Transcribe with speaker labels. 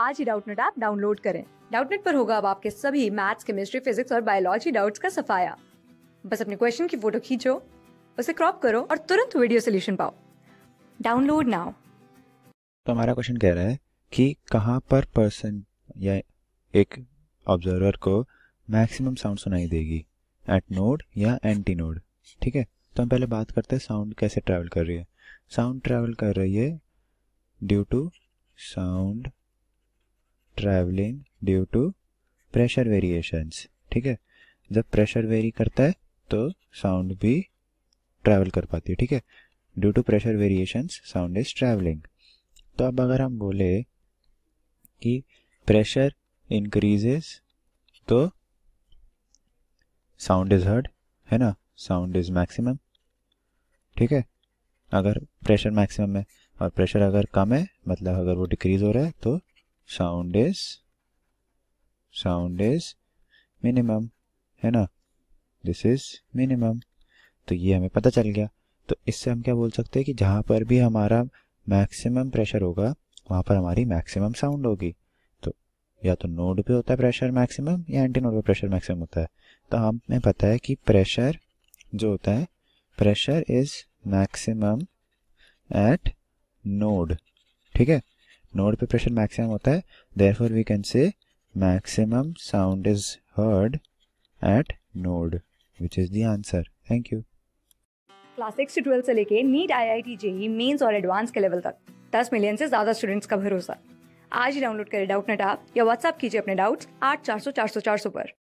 Speaker 1: आज ही Doubtnut app download करें डाउटनेट पर होगा अब आपके सभी मैथ्स केमिस्ट्री फिजिक्स और बायोलॉजी डाउट्स का सफाया बस अपने क्वेश्चन की फोटो खींचो उसे क्रॉप करो और तुरंत वीडियो सोल्यूशन पाओ डाउनलोड नाउ
Speaker 2: तो हमारा क्वेश्चन कह रहा है कि कहाँ पर पर्सन या एक ऑब्जर्वर को मैक्सिमम साउंड सुनाई देगी एट नोड या एंटी नोड ठीक है तो हम पहले बात करते हैं साउंड कैसे ट्रैवल कर रही है साउंड ट्रैवल कर रही है due to sound travelling due to pressure variations ठीक है जब प्रेशर वेरी करता है तो साउंड भी ट्रैवल कर पाती है ठीक है due to pressure variations sound is travelling तो अब अगर हम बोले कि प्रेशर इंक्रीजेस तो साउंड इज हर्ड है ना साउंड इज मैक्सिमम ठीक है अगर प्रेशर मैक्सिमम है और प्रेशर अगर कम है मतलब अगर वो डिक्रीज हो रहा है तो sound is sound is minimum है ना दिस इज मिनिमम तो ये हमें पता चल गया तो इससे हम क्या बोल सकते हैं कि जहाँ पर भी हमारा मैक्सिमम प्रेशर होगा वहाँ पर हमारी मैक्सिमम साउंड होगी तो या तो नोड पे होता है प्रेशर मैक्सिमम या एंटी नोड पे प्रेशर मैक्सिमम होता है तो हमें पता है कि प्रेशर जो होता है pressure is maximum at node ठीक है नोड पे प्रेशर मैक्सिमम होता है there therefore we can say maximum sound is heard at node which is the answer thank you
Speaker 1: class six से ट्वेल्थ से लेके NEET I I T JEE mains और advance के लेवल तक दस मिलियन से ज्यादा स्टूडेंट्स का भरोसा आज ही डाउनलोड करें डाउट नेट आप या व्हाट्सएप कीजिए अपने डाउट्स आठ चार सौ चार सौ चार सौ पर